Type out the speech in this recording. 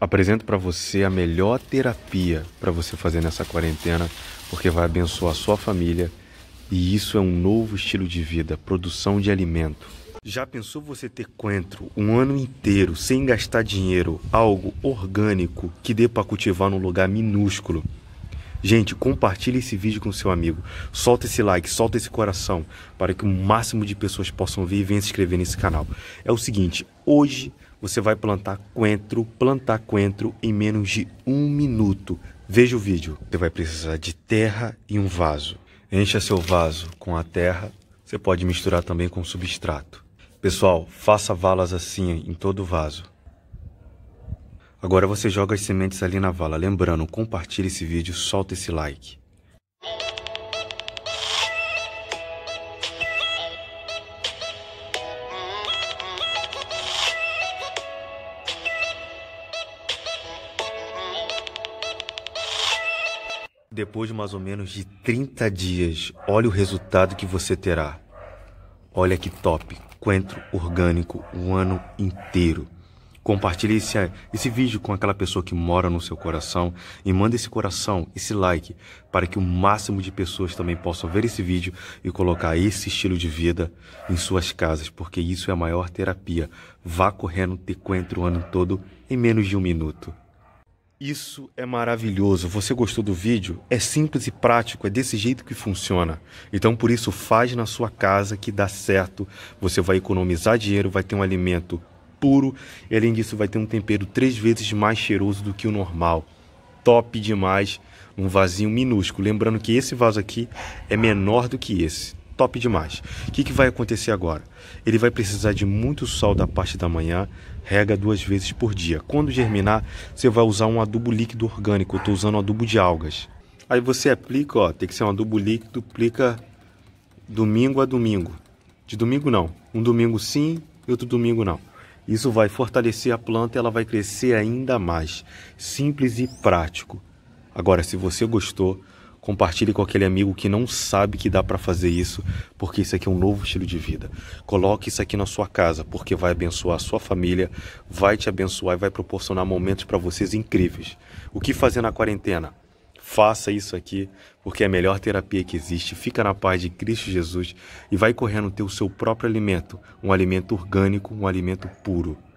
apresento para você a melhor terapia para você fazer nessa quarentena, porque vai abençoar sua família e isso é um novo estilo de vida, produção de alimento. Já pensou você ter coentro um ano inteiro sem gastar dinheiro, algo orgânico que dê para cultivar num lugar minúsculo? Gente, compartilhe esse vídeo com seu amigo. Solta esse like, solta esse coração para que o máximo de pessoas possam vir e venham se inscrever nesse canal. É o seguinte, hoje você vai plantar coentro, plantar coentro em menos de um minuto. Veja o vídeo. Você vai precisar de terra e um vaso. Encha seu vaso com a terra. Você pode misturar também com substrato. Pessoal, faça valas assim em todo o vaso. Agora você joga as sementes ali na vala. Lembrando, compartilhe esse vídeo, solta esse like. Depois de mais ou menos de 30 dias, olha o resultado que você terá. Olha que top, coentro orgânico o ano inteiro. Compartilhe esse, esse vídeo com aquela pessoa que mora no seu coração e manda esse coração, esse like, para que o máximo de pessoas também possam ver esse vídeo e colocar esse estilo de vida em suas casas, porque isso é a maior terapia. Vá correndo ter coentro o ano todo em menos de um minuto. Isso é maravilhoso. Você gostou do vídeo? É simples e prático, é desse jeito que funciona. Então, por isso, faz na sua casa que dá certo. Você vai economizar dinheiro, vai ter um alimento puro e, além disso, vai ter um tempero três vezes mais cheiroso do que o normal. Top demais, um vasinho minúsculo. Lembrando que esse vaso aqui é menor do que esse top demais. O que, que vai acontecer agora? Ele vai precisar de muito sol da parte da manhã, rega duas vezes por dia. Quando germinar, você vai usar um adubo líquido orgânico. Eu estou usando um adubo de algas. Aí você aplica, ó, tem que ser um adubo líquido, aplica domingo a domingo. De domingo não. Um domingo sim e outro domingo não. Isso vai fortalecer a planta e ela vai crescer ainda mais. Simples e prático. Agora, se você gostou, Compartilhe com aquele amigo que não sabe que dá para fazer isso, porque isso aqui é um novo estilo de vida. Coloque isso aqui na sua casa, porque vai abençoar a sua família, vai te abençoar e vai proporcionar momentos para vocês incríveis. O que fazer na quarentena? Faça isso aqui, porque é a melhor terapia que existe. Fica na paz de Cristo Jesus e vai correndo ter o seu próprio alimento, um alimento orgânico, um alimento puro.